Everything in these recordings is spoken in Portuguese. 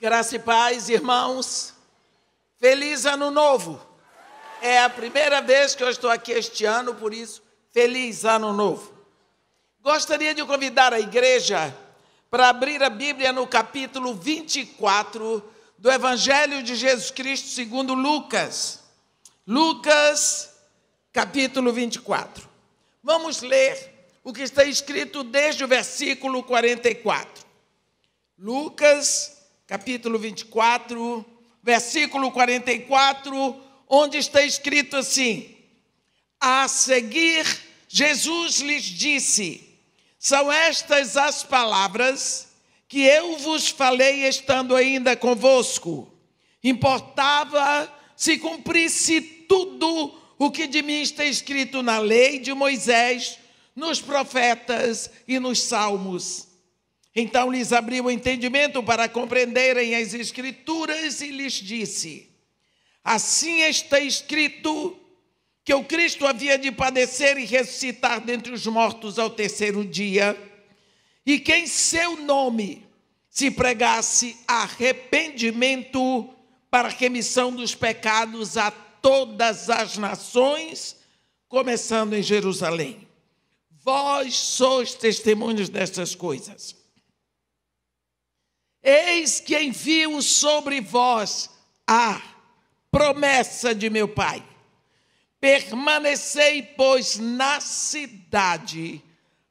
Graça e paz, irmãos. Feliz ano novo. É a primeira vez que eu estou aqui este ano, por isso, feliz ano novo. Gostaria de convidar a igreja para abrir a Bíblia no capítulo 24 do Evangelho de Jesus Cristo segundo Lucas. Lucas, capítulo 24. Vamos ler o que está escrito desde o versículo 44. Lucas capítulo 24, versículo 44, onde está escrito assim: A seguir, Jesus lhes disse: São estas as palavras que eu vos falei estando ainda convosco. Importava se cumprisse tudo o que de mim está escrito na lei de Moisés, nos profetas e nos salmos. Então lhes abriu o entendimento para compreenderem as Escrituras e lhes disse: Assim está escrito que o Cristo havia de padecer e ressuscitar dentre os mortos ao terceiro dia, e que em seu nome se pregasse arrependimento para remissão dos pecados a todas as nações, começando em Jerusalém. Vós sois testemunhos destas coisas. Eis que envio sobre vós a promessa de meu Pai. Permanecei, pois, na cidade,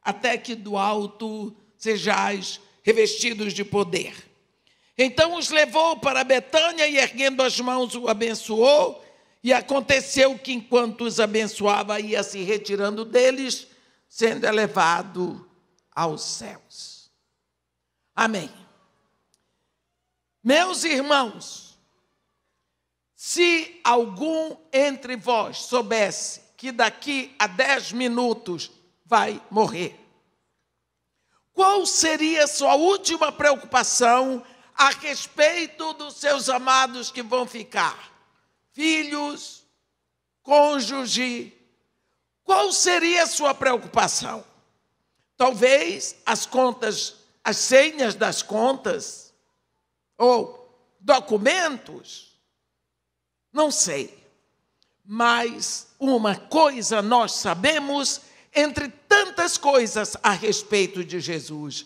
até que do alto sejais revestidos de poder. Então os levou para Betânia e, erguendo as mãos, o abençoou. E aconteceu que, enquanto os abençoava, ia se retirando deles, sendo elevado aos céus. Amém. Meus irmãos, se algum entre vós soubesse que daqui a dez minutos vai morrer, qual seria sua última preocupação a respeito dos seus amados que vão ficar? Filhos, cônjuge, qual seria a sua preocupação? Talvez as contas, as senhas das contas, ou documentos, não sei. Mas uma coisa nós sabemos, entre tantas coisas a respeito de Jesus,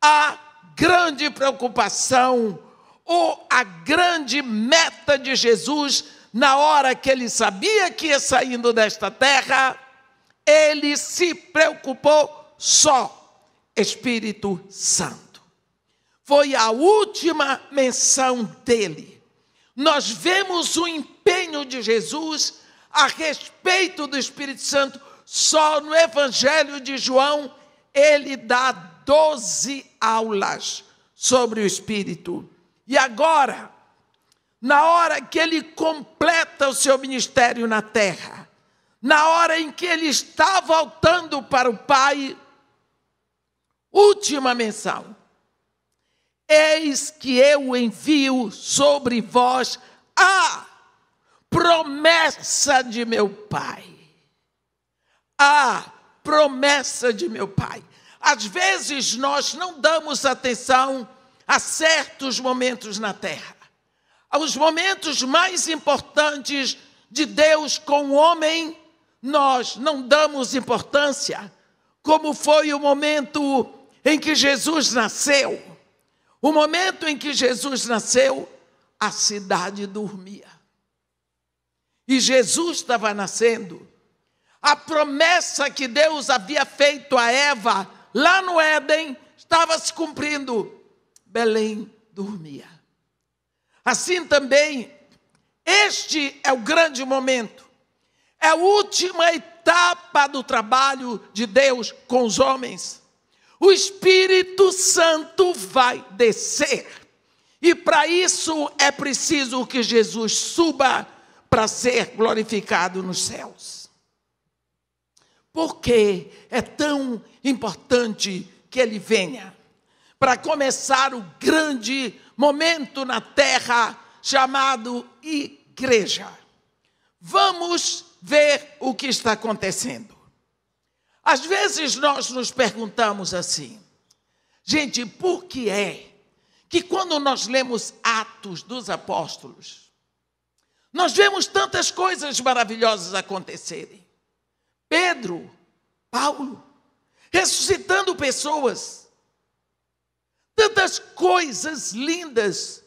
a grande preocupação ou a grande meta de Jesus na hora que ele sabia que ia saindo desta terra, ele se preocupou só, Espírito Santo foi a última menção dele. Nós vemos o empenho de Jesus a respeito do Espírito Santo, só no Evangelho de João, ele dá 12 aulas sobre o Espírito. E agora, na hora que ele completa o seu ministério na terra, na hora em que ele está voltando para o Pai, última menção Eis que eu envio sobre vós a promessa de meu Pai. A promessa de meu Pai. Às vezes nós não damos atenção a certos momentos na terra, aos momentos mais importantes de Deus com o homem, nós não damos importância, como foi o momento em que Jesus nasceu o momento em que Jesus nasceu, a cidade dormia. E Jesus estava nascendo. A promessa que Deus havia feito a Eva lá no Éden estava se cumprindo. Belém dormia. Assim também, este é o grande momento, é a última etapa do trabalho de Deus com os homens o Espírito Santo vai descer. E para isso é preciso que Jesus suba para ser glorificado nos céus. Por que é tão importante que ele venha? Para começar o grande momento na terra chamado igreja. Vamos ver o que está acontecendo. Às vezes nós nos perguntamos assim, gente, por que é que quando nós lemos Atos dos Apóstolos, nós vemos tantas coisas maravilhosas acontecerem? Pedro, Paulo, ressuscitando pessoas, tantas coisas lindas.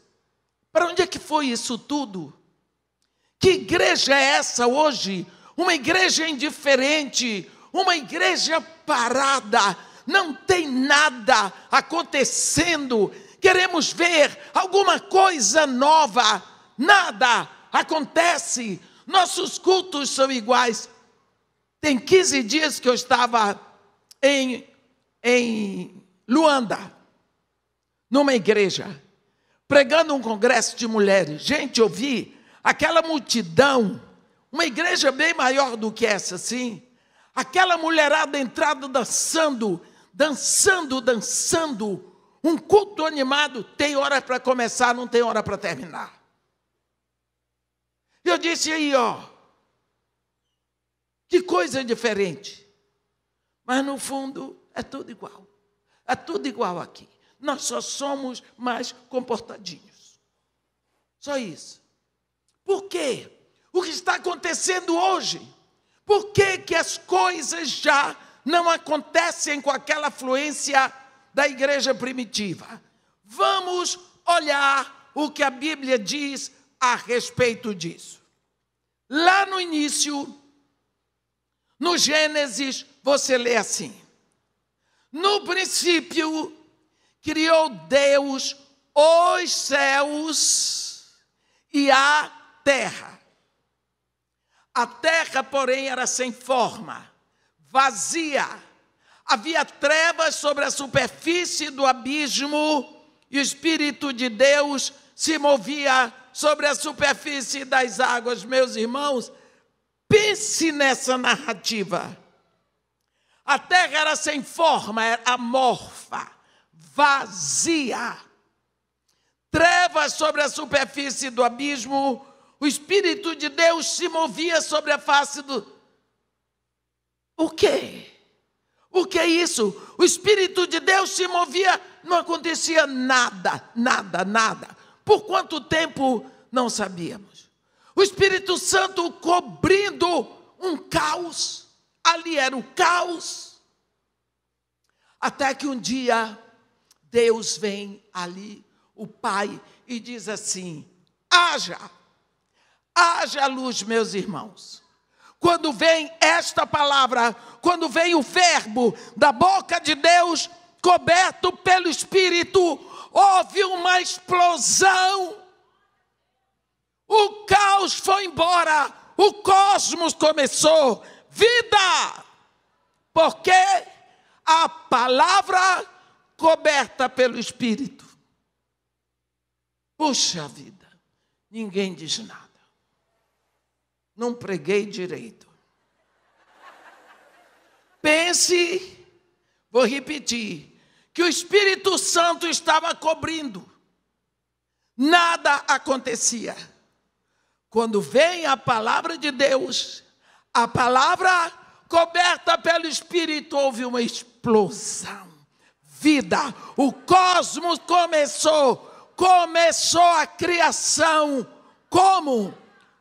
Para onde é que foi isso tudo? Que igreja é essa hoje? Uma igreja indiferente, uma igreja parada, não tem nada acontecendo. Queremos ver alguma coisa nova. Nada acontece. Nossos cultos são iguais. Tem 15 dias que eu estava em, em Luanda, numa igreja, pregando um congresso de mulheres. Gente, eu vi aquela multidão, uma igreja bem maior do que essa, sim, aquela mulherada entrada dançando, dançando, dançando. Um culto animado tem hora para começar, não tem hora para terminar. Eu disse aí, ó, que coisa diferente. Mas no fundo é tudo igual. É tudo igual aqui. Nós só somos mais comportadinhos. Só isso. Por quê? O que está acontecendo hoje? Por quê? as coisas já não acontecem com aquela fluência da igreja primitiva. Vamos olhar o que a Bíblia diz a respeito disso. Lá no início, no Gênesis, você lê assim: No princípio, criou Deus os céus e a terra. A terra, porém, era sem forma, vazia. Havia trevas sobre a superfície do abismo e o Espírito de Deus se movia sobre a superfície das águas. Meus irmãos, pense nessa narrativa. A terra era sem forma, era amorfa, vazia. Trevas sobre a superfície do abismo o Espírito de Deus se movia sobre a face do. O quê? O que é isso? O Espírito de Deus se movia, não acontecia nada, nada, nada. Por quanto tempo não sabíamos? O Espírito Santo cobrindo um caos, ali era o caos. Até que um dia Deus vem ali, o Pai, e diz assim: haja. Ah, Haja luz, meus irmãos. Quando vem esta palavra, quando vem o verbo da boca de Deus, coberto pelo Espírito, houve uma explosão. O caos foi embora, o cosmos começou. Vida! Porque a palavra coberta pelo Espírito. Puxa vida, ninguém diz nada não preguei direito. Pense, vou repetir, que o Espírito Santo estava cobrindo. Nada acontecia. Quando vem a palavra de Deus, a palavra coberta pelo Espírito, houve uma explosão. Vida, o cosmos começou, começou a criação. Como?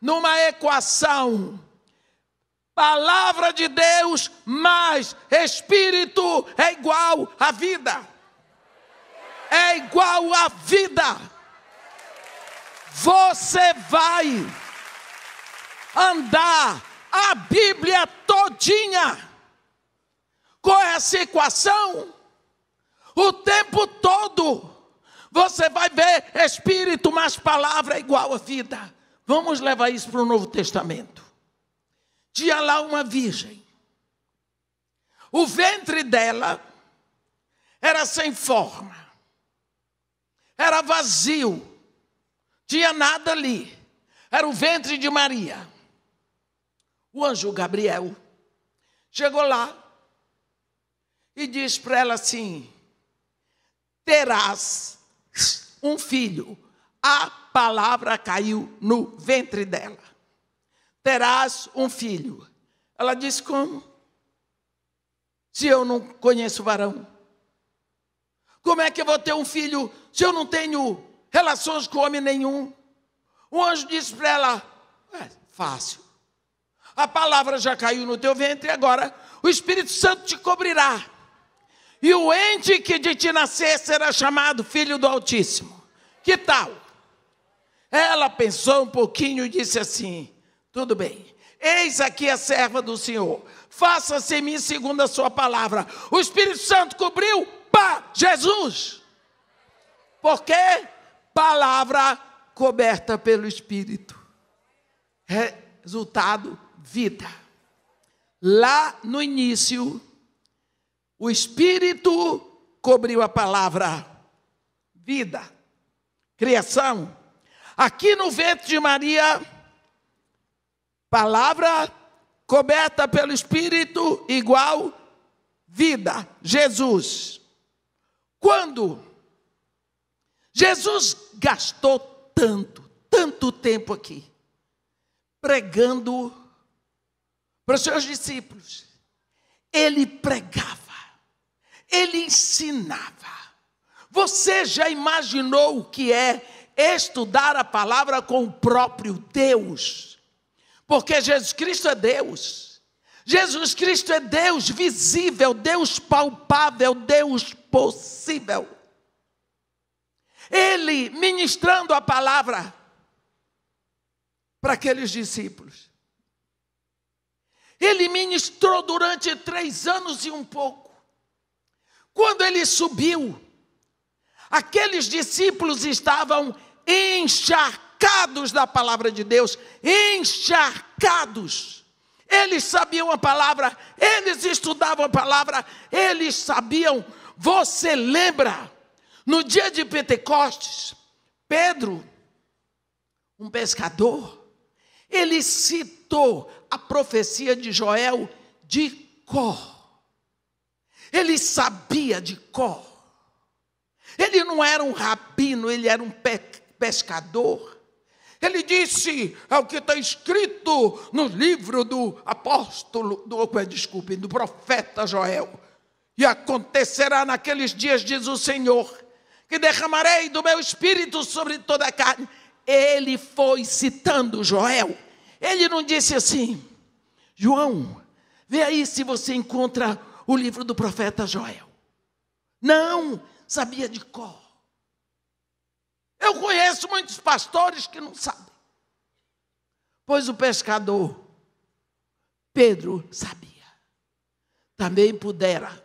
numa equação. Palavra de Deus mais Espírito é igual a vida. É igual a vida. Você vai andar a Bíblia todinha com essa equação o tempo todo. Você vai ver Espírito mais palavra é igual a vida. Vamos levar isso para o Novo Testamento. Tinha lá uma virgem. O ventre dela era sem forma, era vazio, tinha nada ali. Era o ventre de Maria. O anjo Gabriel chegou lá e disse para ela assim: Terás um filho. A palavra caiu no ventre dela. Terás um filho. Ela disse: Como? Se eu não conheço varão. Como é que eu vou ter um filho se eu não tenho relações com homem nenhum? O anjo disse para ela: é, Fácil. A palavra já caiu no teu ventre, agora o Espírito Santo te cobrirá. E o ente que de ti nascer será chamado Filho do Altíssimo. Que tal? Ela pensou um pouquinho e disse assim: Tudo bem, eis aqui a serva do Senhor, faça-se em mim segundo a sua palavra. O Espírito Santo cobriu, pá, Jesus. Porque palavra coberta pelo Espírito. Resultado: vida. Lá no início, o Espírito cobriu a palavra. Vida, criação, Aqui no ventre de Maria, palavra coberta pelo Espírito igual vida, Jesus. Quando Jesus gastou tanto, tanto tempo aqui, pregando para os seus discípulos, ele pregava, ele ensinava. Você já imaginou o que é estudar a palavra com o próprio Deus. Porque Jesus Cristo é Deus. Jesus Cristo é Deus visível, Deus palpável, Deus possível. Ele ministrando a palavra para aqueles discípulos. Ele ministrou durante três anos e um pouco. Quando ele subiu, Aqueles discípulos estavam encharcados da palavra de Deus, encharcados. Eles sabiam a palavra, eles estudavam a palavra, eles sabiam. Você lembra, no dia de Pentecostes, Pedro, um pescador, ele citou a profecia de Joel de cor. Ele sabia de cor. Ele não era um rabino, ele era um pescador. Ele disse ao que está escrito no livro do apóstolo, do, é, desculpe, do profeta Joel. E acontecerá naqueles dias, diz o Senhor, que derramarei do meu espírito sobre toda a carne. Ele foi citando Joel. Ele não disse assim, João, vê aí se você encontra o livro do profeta Joel. Não, sabia de cor. Eu conheço muitos pastores que não sabem. Pois o pescador, Pedro, sabia. Também pudera,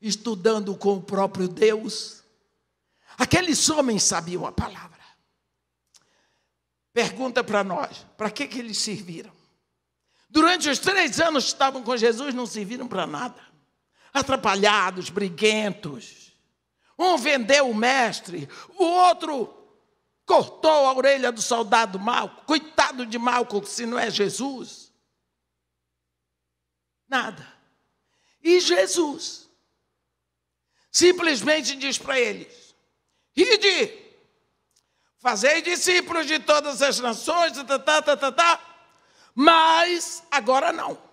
estudando com o próprio Deus, aqueles homens sabiam a palavra. Pergunta para nós: para que, que eles serviram? Durante os três anos que estavam com Jesus, não serviram para nada. Atrapalhados, briguentos um vendeu o mestre, o outro cortou a orelha do soldado Malco. Coitado de Malco, se não é Jesus. Nada. E Jesus simplesmente diz para eles: Ide, fazei discípulos de todas as nações, tá, tá, tá, tá, mas agora não.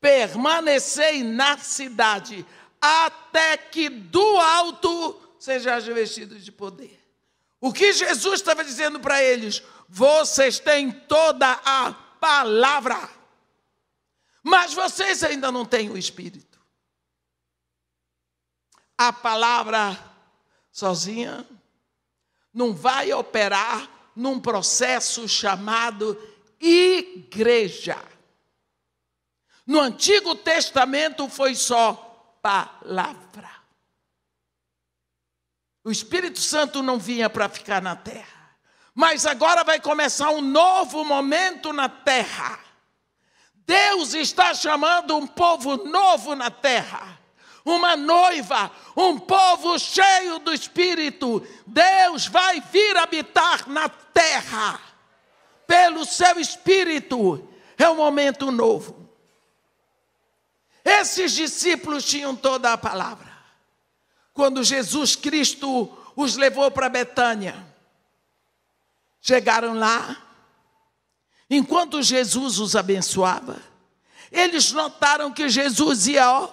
Permanecei na cidade até que do alto sejais revestidos de poder. O que Jesus estava dizendo para eles? Vocês têm toda a palavra, mas vocês ainda não têm o Espírito. A palavra sozinha não vai operar num processo chamado igreja. No Antigo Testamento foi só palavra. O Espírito Santo não vinha para ficar na terra, mas agora vai começar um novo momento na terra. Deus está chamando um povo novo na terra uma noiva, um povo cheio do Espírito. Deus vai vir habitar na terra pelo seu Espírito. É um momento novo. Esses discípulos tinham toda a palavra. Quando Jesus Cristo os levou para Betânia, chegaram lá, enquanto Jesus os abençoava, eles notaram que Jesus ia ó,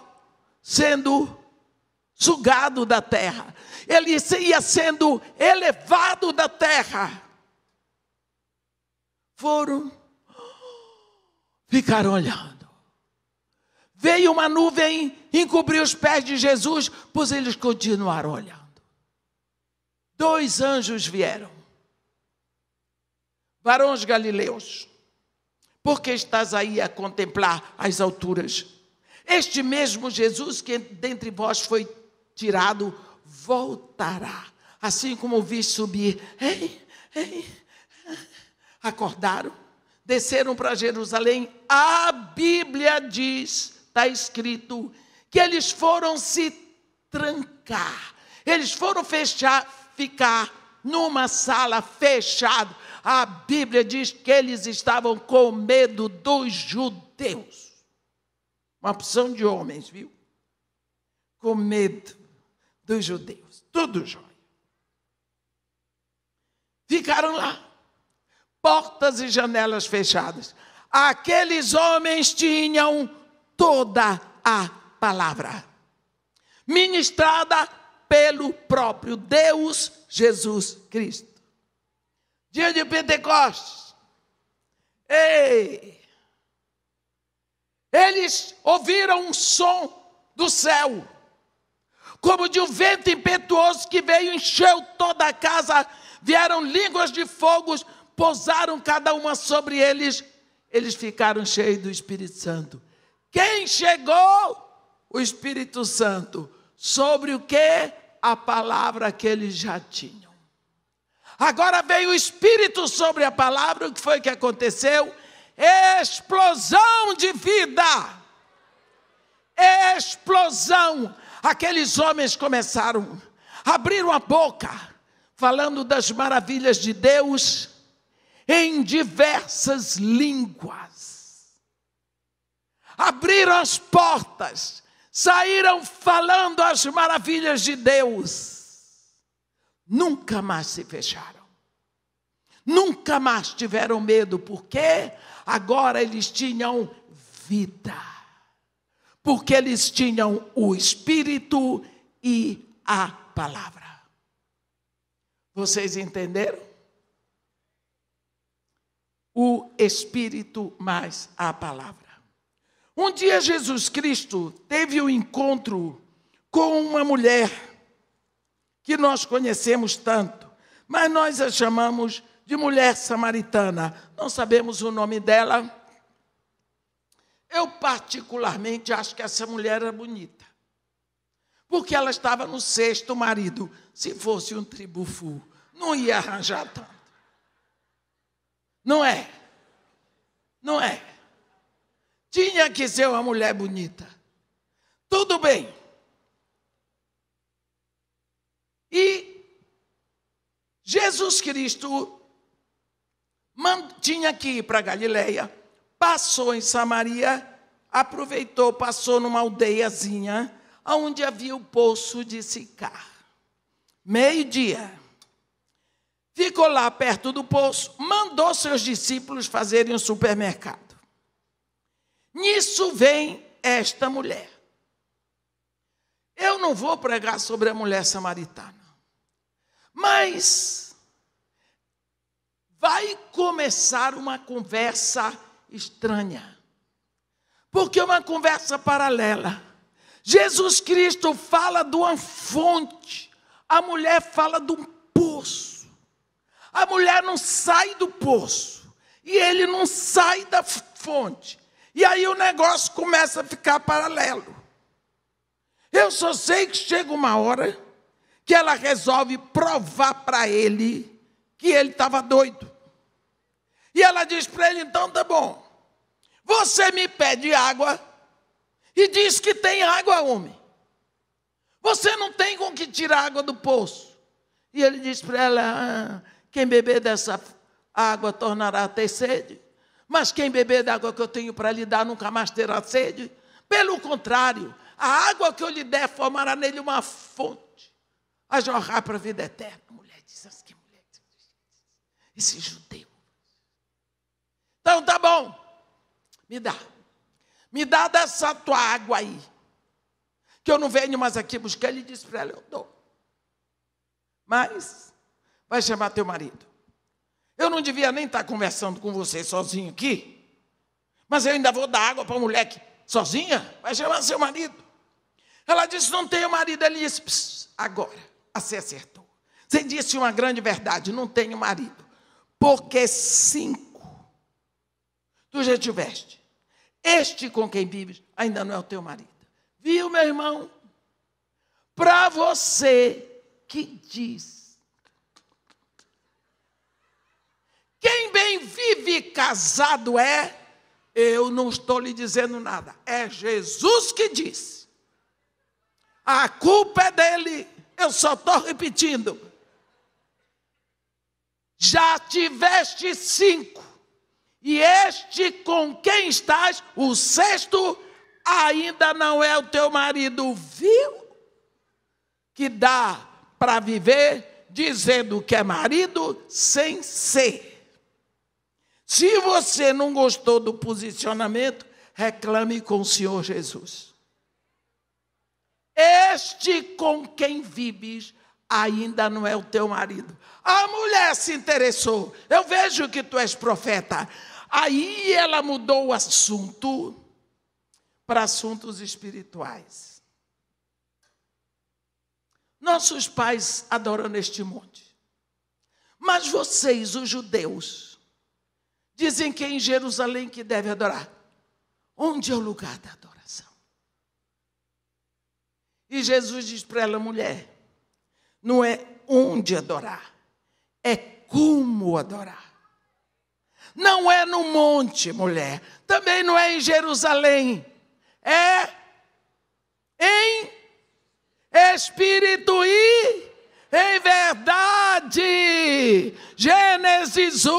sendo sugado da terra, ele ia sendo elevado da terra. Foram, ficaram olhando. Veio uma nuvem encobrir os pés de Jesus, pois eles continuaram olhando. Dois anjos vieram. Varões galileus, por que estás aí a contemplar as alturas? Este mesmo Jesus que dentre vós foi tirado, voltará, assim como o vi subir. Ei, ei. Acordaram, desceram para Jerusalém. A Bíblia diz está escrito que eles foram se trancar, eles foram fechar, ficar numa sala fechada. A Bíblia diz que eles estavam com medo dos judeus. Uma opção de homens, viu? Com medo dos judeus. Tudo jóia. Ficaram lá, portas e janelas fechadas. Aqueles homens tinham toda a palavra, ministrada pelo próprio Deus Jesus Cristo. Dia de Pentecostes. Ei! Eles ouviram um som do céu, como de um vento impetuoso que veio, encheu toda a casa, vieram línguas de fogo, pousaram cada uma sobre eles, eles ficaram cheios do Espírito Santo quem chegou? O Espírito Santo. Sobre o que? A palavra que eles já tinham. Agora veio o Espírito sobre a palavra, o que foi que aconteceu? Explosão de vida! Explosão! Aqueles homens começaram, abriram a boca, falando das maravilhas de Deus em diversas línguas abriram as portas, saíram falando as maravilhas de Deus. Nunca mais se fecharam. Nunca mais tiveram medo, porque agora eles tinham vida. Porque eles tinham o Espírito e a palavra. Vocês entenderam? O Espírito mais a palavra. Um dia Jesus Cristo teve o um encontro com uma mulher que nós conhecemos tanto, mas nós a chamamos de mulher samaritana. Não sabemos o nome dela. Eu, particularmente, acho que essa mulher era bonita, porque ela estava no sexto marido. Se fosse um tribufu, não ia arranjar tanto. Não é? Não é? Tinha que ser uma mulher bonita. Tudo bem. E Jesus Cristo tinha que ir para Galileia, passou em Samaria, aproveitou, passou numa aldeiazinha, onde havia o poço de Sicar. Meio-dia. Ficou lá perto do poço, mandou seus discípulos fazerem um supermercado. Nisso vem esta mulher. Eu não vou pregar sobre a mulher samaritana, mas vai começar uma conversa estranha, porque é uma conversa paralela. Jesus Cristo fala de uma fonte, a mulher fala de um poço. A mulher não sai do poço e ele não sai da fonte. E aí o negócio começa a ficar paralelo. Eu só sei que chega uma hora que ela resolve provar para ele que ele estava doido. E ela diz para ele: então tá bom, você me pede água e diz que tem água, homem. Você não tem com que tirar água do poço. E ele diz para ela: ah, quem beber dessa água tornará a ter sede. Mas quem beber da água que eu tenho para lhe dar nunca mais terá sede. Pelo contrário, a água que eu lhe der formará nele uma fonte a jorrar para a vida eterna. mulher diz assim, que mulher esse judeu. Então tá bom, me dá. Me dá dessa tua água aí. Que eu não venho mais aqui buscar. Ele disse para ela, eu dou. Mas vai chamar teu marido. Eu não devia nem estar tá conversando com você sozinho aqui, mas eu ainda vou dar água para a moleque sozinha, vai chamar seu marido. Ela disse: Não tenho marido. Ele disse: Agora, você acertou. Você disse uma grande verdade: Não tenho marido. Porque cinco tu já tiveste. Este com quem vives ainda não é o teu marido. Viu, meu irmão? Para você que diz Quem vive casado é, eu não estou lhe dizendo nada, é Jesus que diz. A culpa é dele, eu só estou repetindo. Já tiveste cinco, e este com quem estás, o sexto, ainda não é o teu marido, viu? Que dá para viver dizendo que é marido sem ser. Se você não gostou do posicionamento, reclame com o Senhor Jesus. Este com quem vives ainda não é o teu marido. A mulher se interessou. Eu vejo que tu és profeta. Aí ela mudou o assunto para assuntos espirituais. Nossos pais adoram este monte. Mas vocês, os judeus, Dizem que é em Jerusalém que deve adorar. Onde é o lugar da adoração? E Jesus diz para ela, mulher, não é onde adorar, é como adorar. Não é no monte, mulher, também não é em Jerusalém, é em espírito e em verdade. Gênesis 1,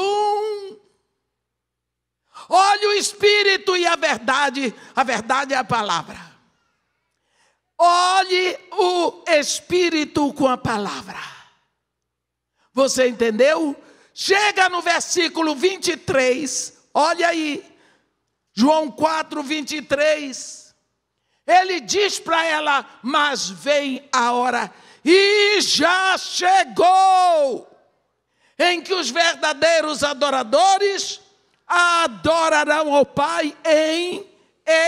Olhe o Espírito e a verdade, a verdade é a palavra. Olhe o Espírito com a palavra. Você entendeu? Chega no versículo 23, olha aí, João 4, 23. Ele diz para ela: Mas vem a hora, e já chegou, em que os verdadeiros adoradores adorarão ao Pai em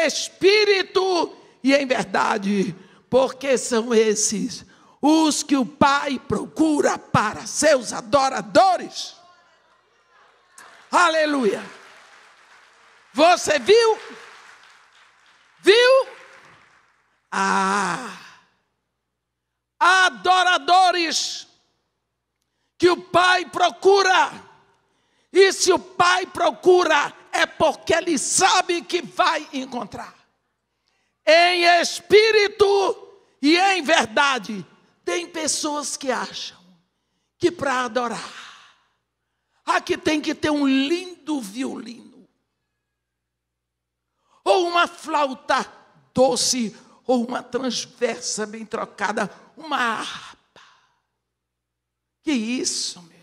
espírito e em verdade, porque são esses os que o Pai procura para seus adoradores. Aleluia! Você viu? Viu? Ah! Adoradores que o Pai procura e se o pai procura, é porque ele sabe que vai encontrar. Em espírito e em verdade, tem pessoas que acham que para adorar, aqui tem que ter um lindo violino, ou uma flauta doce, ou uma transversa bem trocada, uma harpa. Que isso, meu?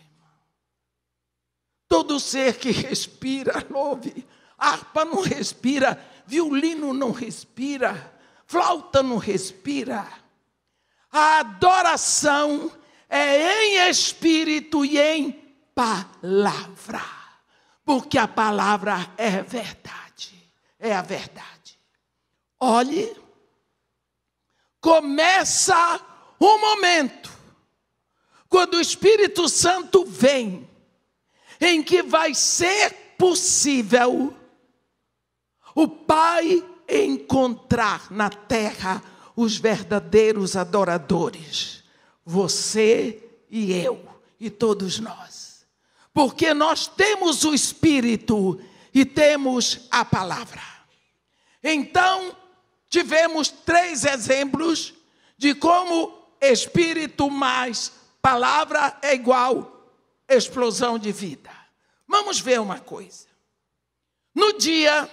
Todo ser que respira, louve. Harpa não respira, violino não respira, flauta não respira. A adoração é em espírito e em palavra, porque a palavra é verdade, é a verdade. Olhe, começa um momento, quando o Espírito Santo vem, em que vai ser possível o Pai encontrar na terra os verdadeiros adoradores, você e eu e todos nós. Porque nós temos o Espírito e temos a palavra. Então, tivemos três exemplos de como Espírito mais palavra é igual explosão de vida. Vamos ver uma coisa. No dia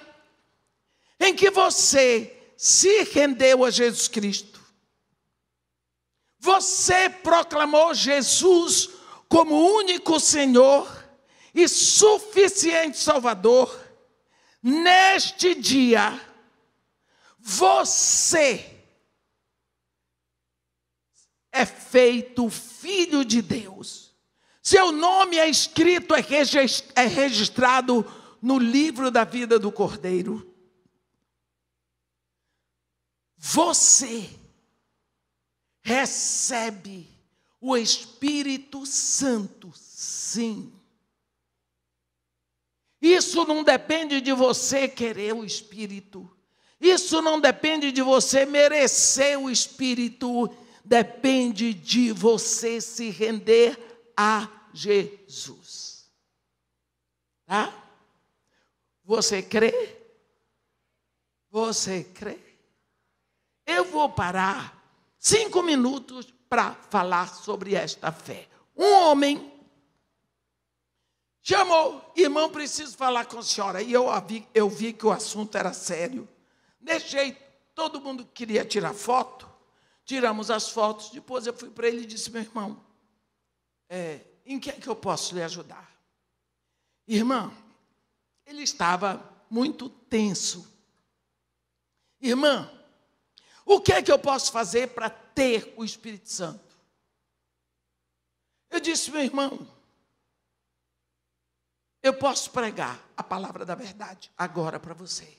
em que você se rendeu a Jesus Cristo, você proclamou Jesus como único Senhor e suficiente Salvador, neste dia, você é feito filho de Deus. Seu nome é escrito, é, é registrado no livro da vida do Cordeiro. Você recebe o Espírito Santo, sim. Isso não depende de você querer o Espírito. Isso não depende de você merecer o Espírito. Depende de você se render a Jesus. Tá? Você crê? Você crê? Eu vou parar cinco minutos para falar sobre esta fé. Um homem chamou, irmão, preciso falar com a senhora. E eu vi, eu vi que o assunto era sério. Deixei, todo mundo queria tirar foto. Tiramos as fotos. Depois eu fui para ele e disse: meu irmão, é, em que é que eu posso lhe ajudar? Irmã, ele estava muito tenso. Irmã, o que é que eu posso fazer para ter o Espírito Santo? Eu disse, meu irmão, eu posso pregar a palavra da verdade agora para você.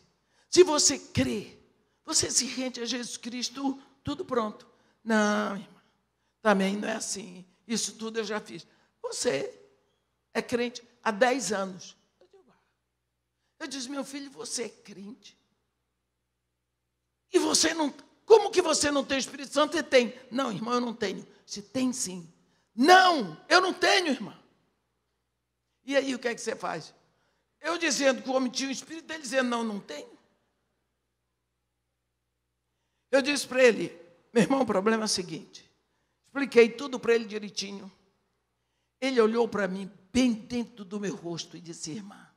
Se você crê, você se rende a Jesus Cristo, tudo pronto. Não, irmã, também não é assim. Isso tudo eu já fiz. Você é crente há 10 anos. Eu, digo, ah. eu disse, meu filho, você é crente. E você não. Como que você não tem o Espírito Santo? Você tem. Não, irmão, eu não tenho. Você tem sim. Não, eu não tenho, irmão. E aí, o que é que você faz? Eu dizendo que o homem tinha o Espírito, ele dizendo, não, não tenho. Eu disse para ele, meu irmão, o problema é o seguinte. Expliquei tudo para ele direitinho. Ele olhou para mim bem dentro do meu rosto e disse: Irmã,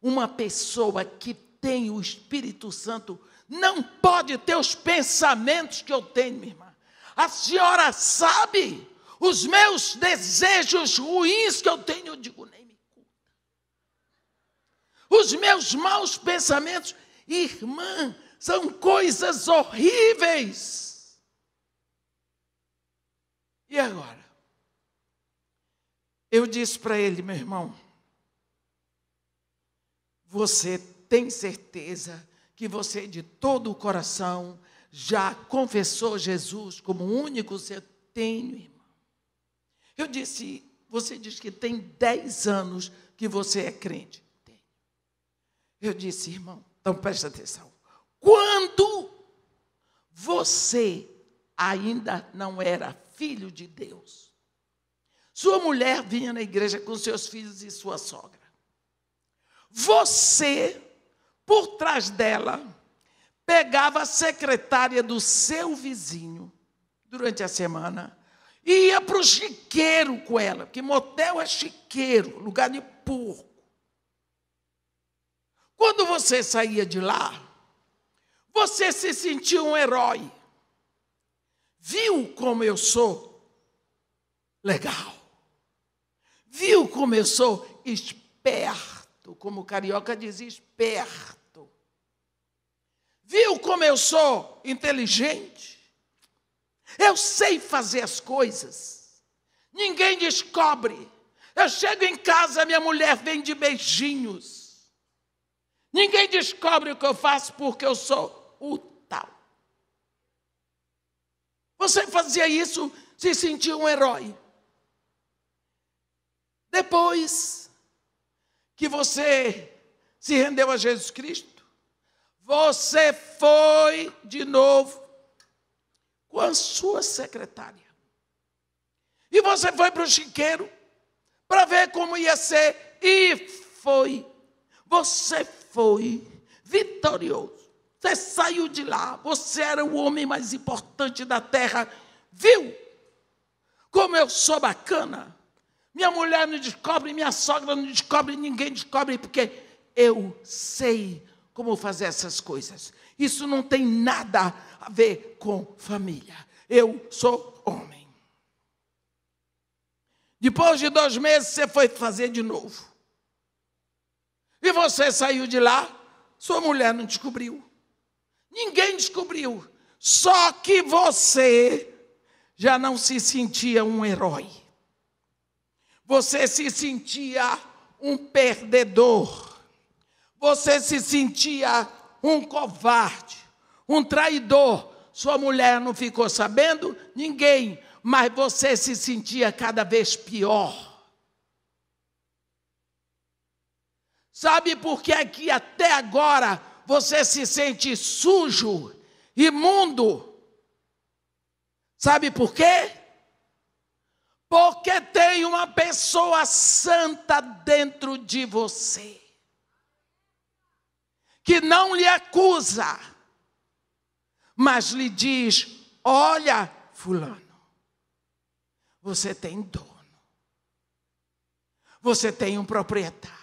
uma pessoa que tem o Espírito Santo não pode ter os pensamentos que eu tenho, minha irmã. A senhora sabe os meus desejos ruins que eu tenho, eu digo, nem me conta. Os meus maus pensamentos, irmã, são coisas horríveis. E agora? Eu disse para ele, meu irmão, você tem certeza que você de todo o coração já confessou Jesus como único seu tenho, irmão. Eu disse, você diz que tem 10 anos que você é crente. Tenho. Eu disse, irmão, então presta atenção. Quando você ainda não era filho de Deus, sua mulher vinha na igreja com seus filhos e sua sogra. Você, por trás dela, pegava a secretária do seu vizinho durante a semana e ia para o chiqueiro com ela, porque motel é chiqueiro, lugar de porco. Quando você saía de lá, você se sentia um herói. Viu como eu sou? Legal. Viu como eu sou esperto, como o carioca diz, esperto. Viu como eu sou inteligente? Eu sei fazer as coisas. Ninguém descobre. Eu chego em casa, minha mulher vem de beijinhos. Ninguém descobre o que eu faço porque eu sou o tal. Você fazia isso, se sentia um herói. Depois que você se rendeu a Jesus Cristo, você foi de novo com a sua secretária. E você foi para o chiqueiro para ver como ia ser. E foi. Você foi vitorioso. Você saiu de lá. Você era o homem mais importante da terra. Viu? Como eu sou bacana. Minha mulher não descobre, minha sogra não descobre, ninguém descobre, porque eu sei como fazer essas coisas. Isso não tem nada a ver com família. Eu sou homem. Depois de dois meses, você foi fazer de novo. E você saiu de lá, sua mulher não descobriu. Ninguém descobriu. Só que você já não se sentia um herói. Você se sentia um perdedor. Você se sentia um covarde, um traidor. Sua mulher não ficou sabendo, ninguém, mas você se sentia cada vez pior. Sabe por que é que até agora você se sente sujo, imundo? Sabe por quê? Porque tem uma pessoa santa dentro de você, que não lhe acusa, mas lhe diz: Olha, Fulano, você tem dono, você tem um proprietário,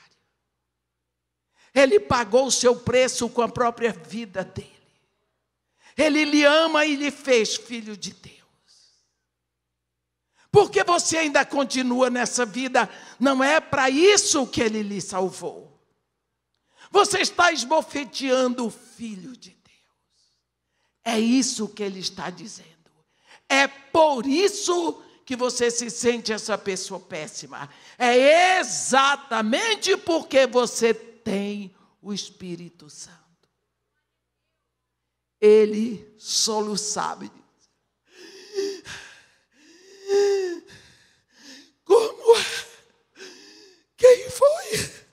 ele pagou o seu preço com a própria vida dele, ele lhe ama e lhe fez filho de Deus. Por que você ainda continua nessa vida? Não é para isso que ele lhe salvou. Você está esbofeteando o Filho de Deus. É isso que ele está dizendo. É por isso que você se sente essa pessoa péssima. É exatamente porque você tem o Espírito Santo. Ele só sabe como? é? Quem foi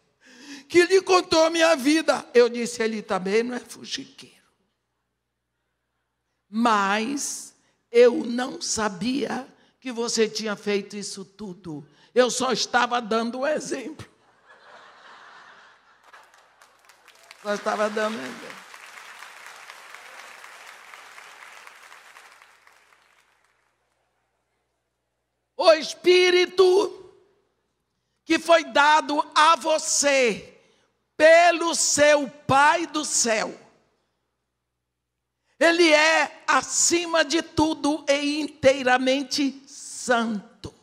que lhe contou a minha vida? Eu disse: ele também não é fuxiqueiro. Mas eu não sabia que você tinha feito isso tudo. Eu só estava dando um exemplo. Só estava dando um exemplo. Espírito que foi dado a você pelo seu Pai do céu. Ele é, acima de tudo, e inteiramente santo.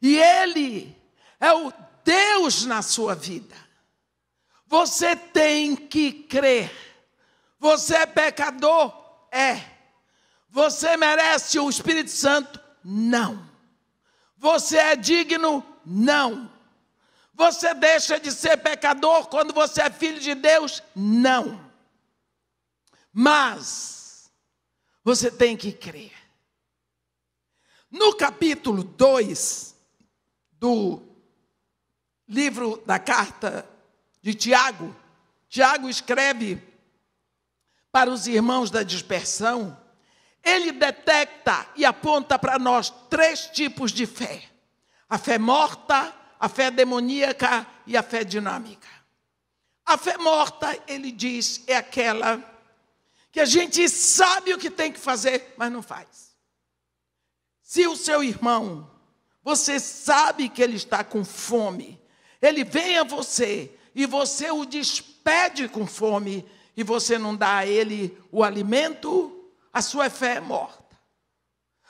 E Ele é o Deus na sua vida. Você tem que crer. Você é pecador? É. Você merece o Espírito Santo? Não. Você é digno? Não. Você deixa de ser pecador quando você é filho de Deus? Não. Mas você tem que crer. No capítulo 2 do livro da carta de Tiago, Tiago escreve para os irmãos da dispersão, ele detecta e aponta para nós três tipos de fé: a fé morta, a fé demoníaca e a fé dinâmica. A fé morta, ele diz, é aquela que a gente sabe o que tem que fazer, mas não faz. Se o seu irmão, você sabe que ele está com fome, ele vem a você e você o despede com fome e você não dá a ele o alimento a sua fé é morta.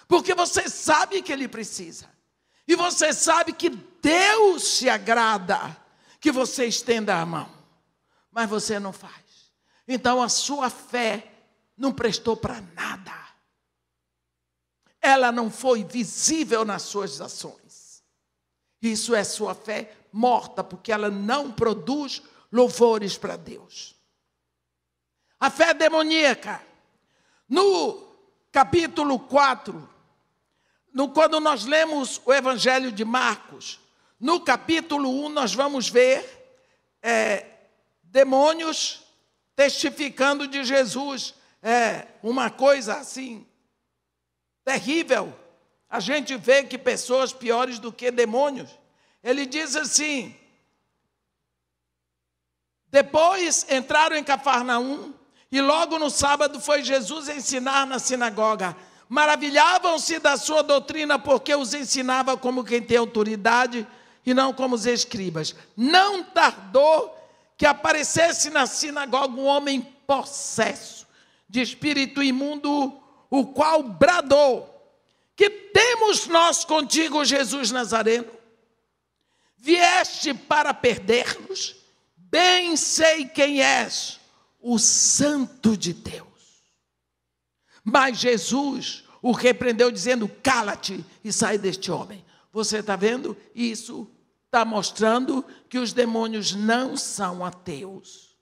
Porque você sabe que ele precisa. E você sabe que Deus se agrada que você estenda a mão. Mas você não faz. Então a sua fé não prestou para nada. Ela não foi visível nas suas ações. Isso é sua fé morta, porque ela não produz louvores para Deus. A fé demoníaca no capítulo 4, no, quando nós lemos o Evangelho de Marcos, no capítulo 1 nós vamos ver é, demônios testificando de Jesus. É uma coisa assim terrível. A gente vê que pessoas piores do que demônios. Ele diz assim: Depois entraram em Cafarnaum e logo no sábado foi Jesus ensinar na sinagoga. Maravilhavam-se da sua doutrina, porque os ensinava como quem tem autoridade e não como os escribas. Não tardou que aparecesse na sinagoga um homem possesso de espírito imundo, o qual bradou: Que temos nós contigo, Jesus Nazareno? Vieste para perder-nos? Bem sei quem és o santo de Deus. Mas Jesus o repreendeu, dizendo: Cala-te e sai deste homem. Você está vendo? Isso está mostrando que os demônios não são ateus,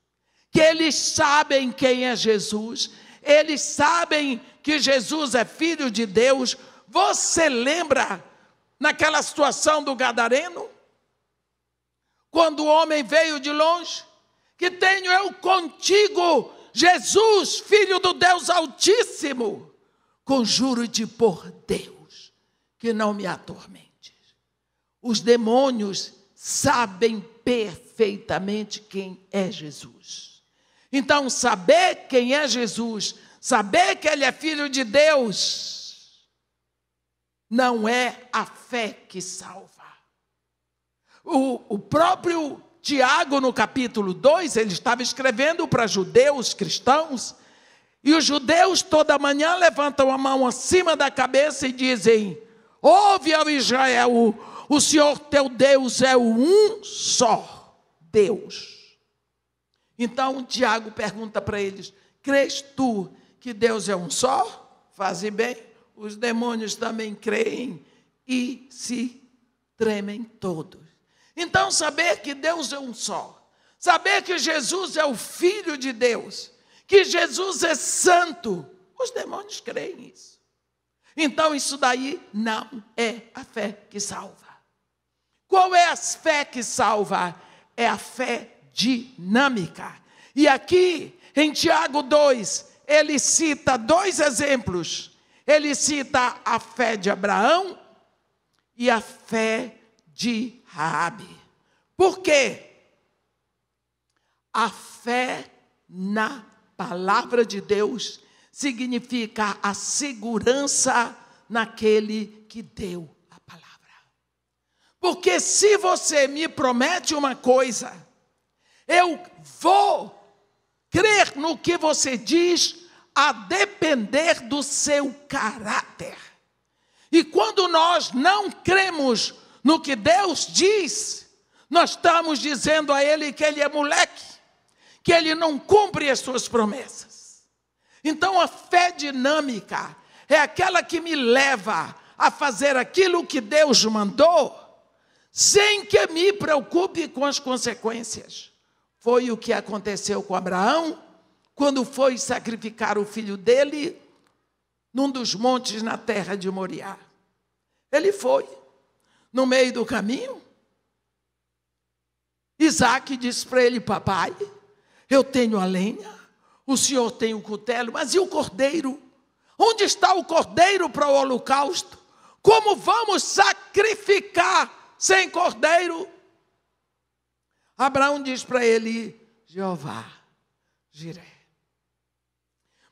que eles sabem quem é Jesus, eles sabem que Jesus é filho de Deus. Você lembra naquela situação do Gadareno? Quando o homem veio de longe, que tenho eu contigo, Jesus, filho do Deus Altíssimo. Conjuro-te por Deus que não me atormentes. Os demônios sabem perfeitamente quem é Jesus. Então, saber quem é Jesus, saber que ele é filho de Deus, não é a fé que salva. O, o próprio Tiago, no capítulo 2, ele estava escrevendo para judeus cristãos, e os judeus toda manhã levantam a mão acima da cabeça e dizem: Ouve ao Israel, o Senhor teu Deus é o um só Deus. Então Tiago pergunta para eles: Crês tu que Deus é um só? Faze bem, os demônios também creem e se tremem todos. Então, saber que Deus é um só, saber que Jesus é o Filho de Deus, que Jesus é santo, os demônios creem nisso. Então, isso daí não é a fé que salva. Qual é a fé que salva? É a fé dinâmica. E aqui, em Tiago 2, ele cita dois exemplos. Ele cita a fé de Abraão e a fé de Raabe. Por quê? A fé na palavra de Deus significa a segurança naquele que deu a palavra. Porque se você me promete uma coisa, eu vou crer no que você diz, a depender do seu caráter. E quando nós não cremos no que Deus diz, nós estamos dizendo a ele que ele é moleque, que ele não cumpre as suas promessas. Então a fé dinâmica é aquela que me leva a fazer aquilo que Deus mandou, sem que me preocupe com as consequências. Foi o que aconteceu com Abraão quando foi sacrificar o filho dele num dos montes na terra de Moriá. Ele foi no meio do caminho? Isaac disse para ele: Papai, eu tenho a lenha, o senhor tem o cutelo, mas e o cordeiro? Onde está o cordeiro para o holocausto? Como vamos sacrificar sem cordeiro? Abraão diz para ele: Jeová, Jiré.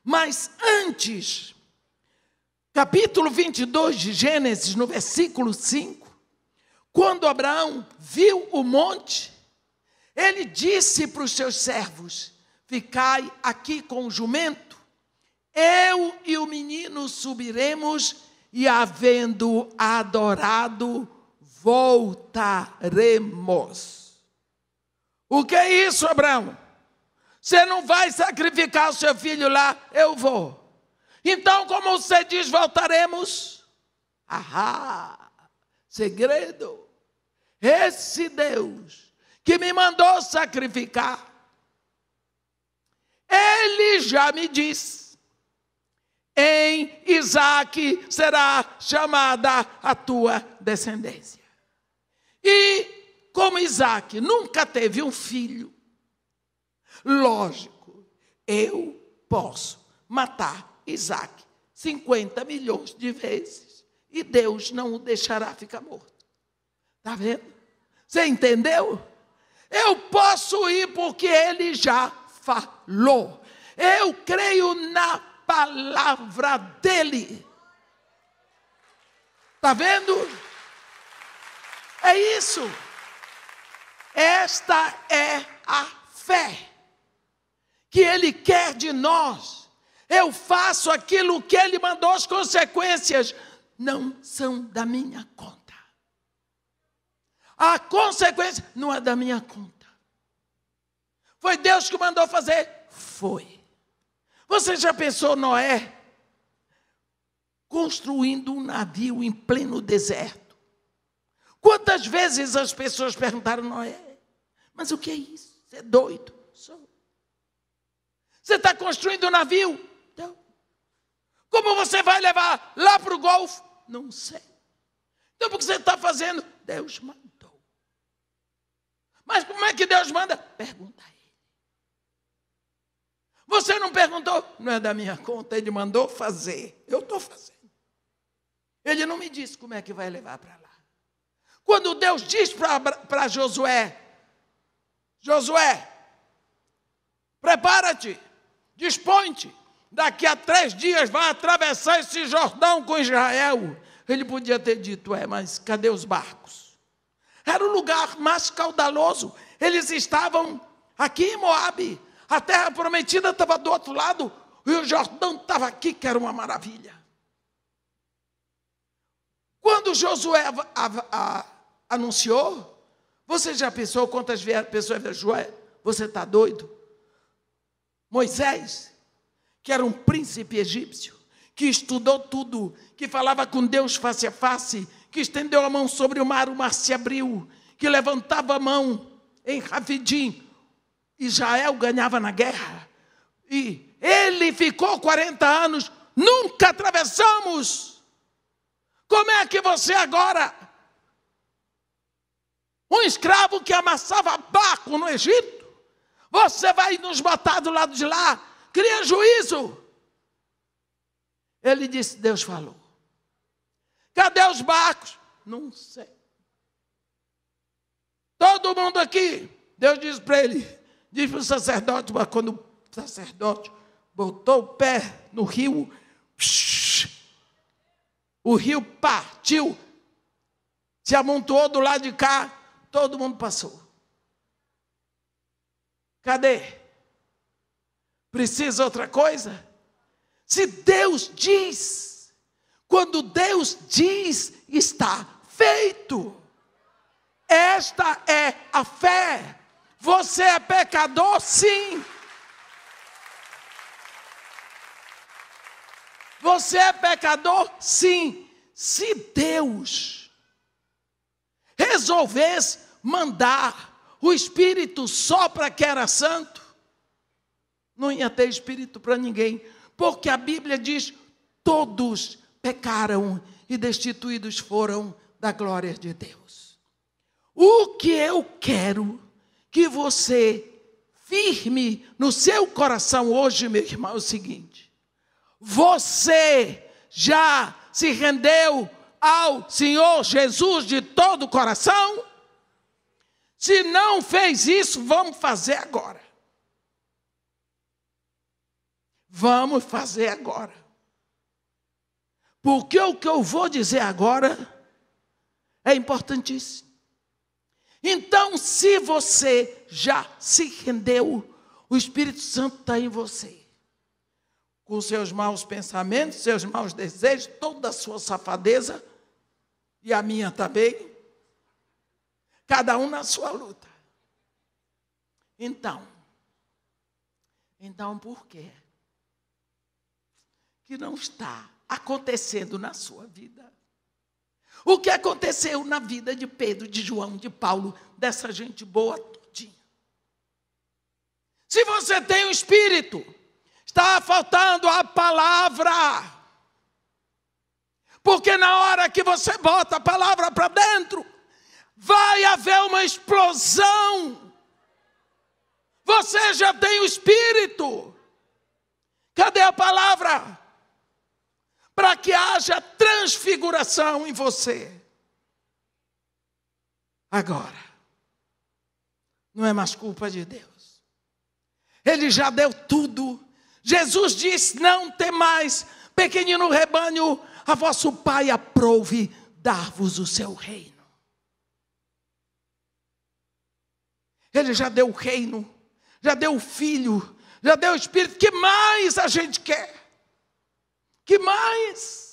Mas antes, capítulo 22 de Gênesis, no versículo 5, quando Abraão viu o monte, ele disse para os seus servos: Ficai aqui com o jumento, eu e o menino subiremos, e havendo adorado, voltaremos. O que é isso, Abraão? Você não vai sacrificar o seu filho lá, eu vou. Então, como você diz, voltaremos? Ahá! Segredo! Esse Deus que me mandou sacrificar, ele já me disse: em Isaac será chamada a tua descendência. E como Isaac nunca teve um filho, lógico, eu posso matar Isaac 50 milhões de vezes e Deus não o deixará ficar morto. Está vendo? Você entendeu? Eu posso ir porque ele já falou. Eu creio na palavra dele. Está vendo? É isso. Esta é a fé que Ele quer de nós. Eu faço aquilo que Ele mandou, as consequências não são da minha conta. A consequência não é da minha conta. Foi Deus que mandou fazer? Foi. Você já pensou Noé construindo um navio em pleno deserto? Quantas vezes as pessoas perguntaram Noé, mas o que é isso? Você é doido? Sou. Você está construindo um navio? Não. Como você vai levar lá para o Golfo? Não sei. Então, o que você está fazendo? Deus manda. Mas como é que Deus manda? Pergunta a ele. Você não perguntou? Não é da minha conta, ele mandou fazer. Eu estou fazendo. Ele não me disse como é que vai levar para lá. Quando Deus diz para Josué: Josué, prepara-te, dispõe-te, daqui a três dias vai atravessar esse Jordão com Israel. Ele podia ter dito: é, mas cadê os barcos? era o lugar mais caudaloso. Eles estavam aqui em Moabe, a terra prometida estava do outro lado, e o Jordão estava aqui, que era uma maravilha. Quando Josué a, a, anunciou, você já pensou quantas pessoas vieram? Josué, você está doido? Moisés, que era um príncipe egípcio, que estudou tudo, que falava com Deus face a face, que estendeu a mão sobre o mar, o mar se abriu, que levantava a mão em Rafidim, Israel ganhava na guerra, e ele ficou 40 anos, nunca atravessamos. Como é que você agora, um escravo que amassava baco no Egito, você vai nos botar do lado de lá, cria juízo. Ele disse: Deus falou. Cadê os barcos? Não sei. Todo mundo aqui, Deus diz para ele, diz para o sacerdote, mas quando o sacerdote botou o pé no rio, o rio partiu, se amontoou do lado de cá, todo mundo passou. Cadê? Precisa outra coisa? Se Deus diz, quando Deus diz, está feito. Esta é a fé. Você é pecador, sim. Você é pecador, sim. Se Deus resolvesse mandar o Espírito só para quem era santo, não ia ter Espírito para ninguém, porque a Bíblia diz: todos pecaram e destituídos foram da glória de Deus. O que eu quero que você firme no seu coração hoje, meu irmão, é o seguinte: você já se rendeu ao Senhor Jesus de todo o coração? Se não fez isso, vamos fazer agora. Vamos fazer agora. Porque o que eu vou dizer agora é importantíssimo. Então, se você já se rendeu, o Espírito Santo está em você. Com seus maus pensamentos, seus maus desejos, toda a sua safadeza, e a minha também, cada um na sua luta. Então, então por quê? Que não está acontecendo na sua vida. O que aconteceu na vida de Pedro, de João, de Paulo, dessa gente boa todinha. Se você tem o um espírito, está faltando a palavra. Porque na hora que você bota a palavra para dentro, vai haver uma explosão. Você já tem o espírito. Cadê a palavra? para que haja transfiguração em você. Agora, não é mais culpa de Deus. Ele já deu tudo. Jesus disse: Não tem mais, pequenino rebanho, a vosso Pai aprouve dar-vos o seu reino. Ele já deu o reino, já deu o filho, já deu o espírito. O que mais a gente quer? Que mais?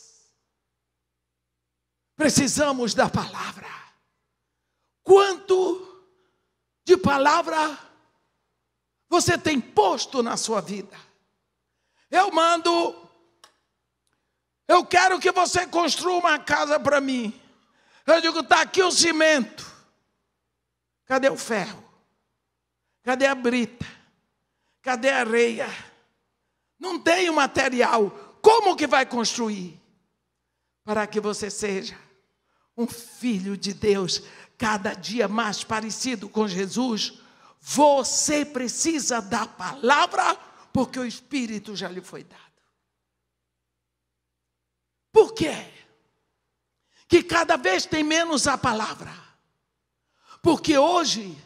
Precisamos da palavra. Quanto de palavra você tem posto na sua vida? Eu mando, eu quero que você construa uma casa para mim. Eu digo, está aqui o cimento. Cadê o ferro? Cadê a brita? Cadê a areia? Não tem o material como que vai construir? Para que você seja um filho de Deus, cada dia mais parecido com Jesus, você precisa da palavra, porque o Espírito já lhe foi dado. Por quê? Que cada vez tem menos a palavra. Porque hoje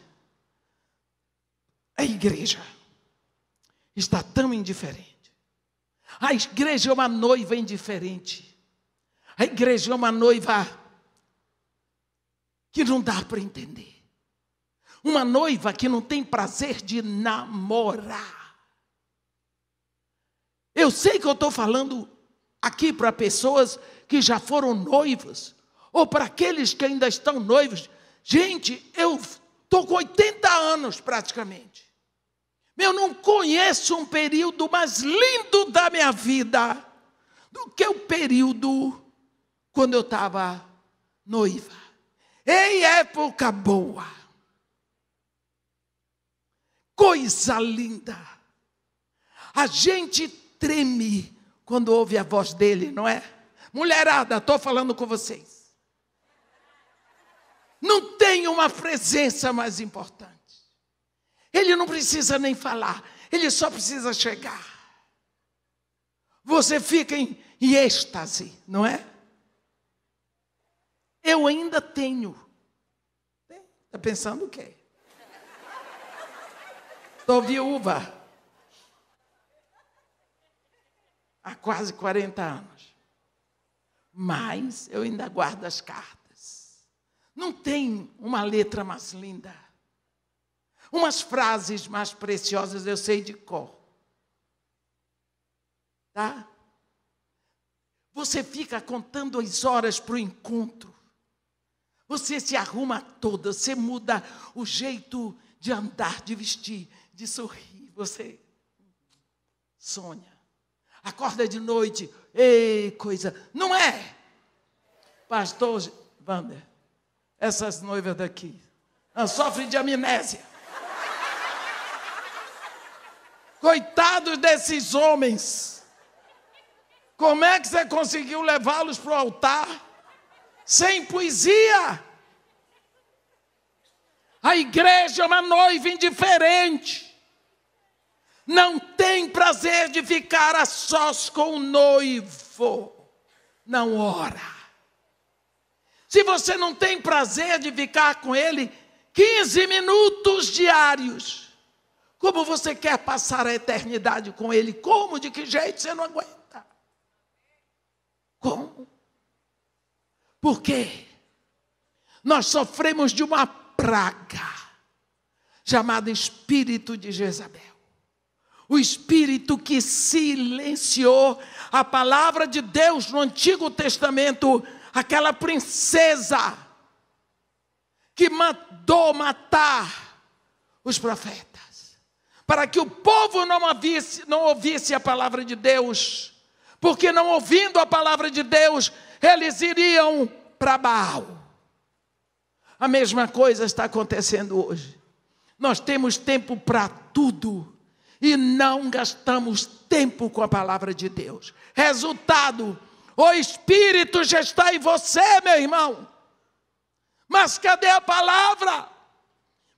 a igreja está tão indiferente a igreja é uma noiva indiferente. A igreja é uma noiva que não dá para entender. Uma noiva que não tem prazer de namorar. Eu sei que eu estou falando aqui para pessoas que já foram noivas, ou para aqueles que ainda estão noivos. Gente, eu estou com 80 anos praticamente. Eu não conheço um período mais lindo da minha vida do que o período quando eu estava noiva. Em época boa. Coisa linda. A gente treme quando ouve a voz dele, não é? Mulherada, estou falando com vocês. Não tem uma presença mais importante. Ele não precisa nem falar, ele só precisa chegar. Você fica em êxtase, não é? Eu ainda tenho. Está pensando o quê? Estou viúva. Há quase 40 anos. Mas eu ainda guardo as cartas. Não tem uma letra mais linda Umas frases mais preciosas eu sei de cor. Tá? Você fica contando as horas para o encontro. Você se arruma toda, você muda o jeito de andar, de vestir, de sorrir. Você sonha. Acorda de noite, ei, coisa. Não é? Pastor Vander, essas noivas daqui sofrem de amnésia. Coitados desses homens. Como é que você conseguiu levá-los para o altar sem poesia? A igreja é uma noiva indiferente. Não tem prazer de ficar a sós com o noivo. Não ora. Se você não tem prazer de ficar com ele 15 minutos diários, como você quer passar a eternidade com Ele? Como? De que jeito você não aguenta? Como? Por quê? Nós sofremos de uma praga chamada espírito de Jezabel. O espírito que silenciou a palavra de Deus no Antigo Testamento, aquela princesa que mandou matar os profetas para que o povo não ouvisse, não ouvisse a palavra de Deus, porque não ouvindo a palavra de Deus, eles iriam para Baal. A mesma coisa está acontecendo hoje. Nós temos tempo para tudo e não gastamos tempo com a palavra de Deus. Resultado: o Espírito já está em você, meu irmão. Mas cadê a palavra?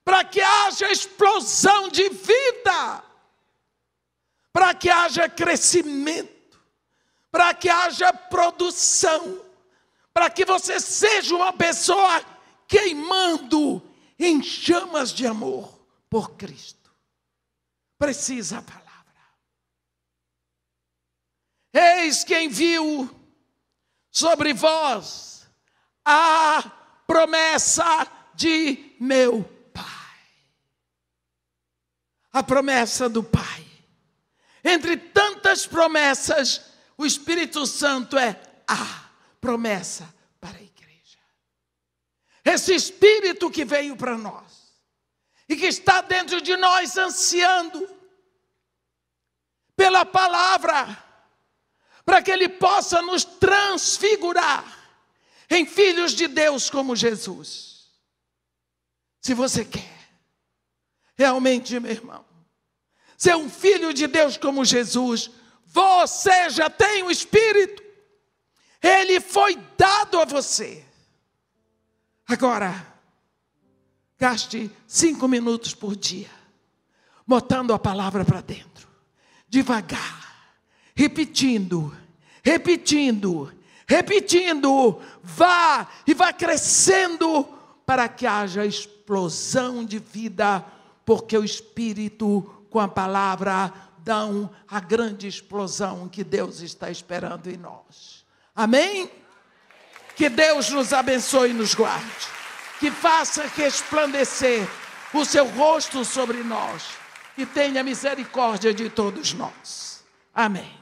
para que haja explosão de vida, para que haja crescimento, para que haja produção, para que você seja uma pessoa queimando em chamas de amor por Cristo. Precisa a palavra. Eis quem viu sobre vós a promessa de meu a promessa do Pai. Entre tantas promessas, o Espírito Santo é a promessa para a igreja. Esse Espírito que veio para nós e que está dentro de nós ansiando pela palavra, para que Ele possa nos transfigurar em filhos de Deus como Jesus. Se você quer Realmente, meu irmão, ser um filho de Deus como Jesus, você já tem o Espírito, ele foi dado a você. Agora, gaste cinco minutos por dia, botando a palavra para dentro, devagar, repetindo, repetindo, repetindo, vá e vá crescendo para que haja explosão de vida porque o Espírito com a palavra dão a grande explosão que Deus está esperando em nós. Amém? Que Deus nos abençoe e nos guarde, que faça resplandecer o seu rosto sobre nós e tenha misericórdia de todos nós. Amém.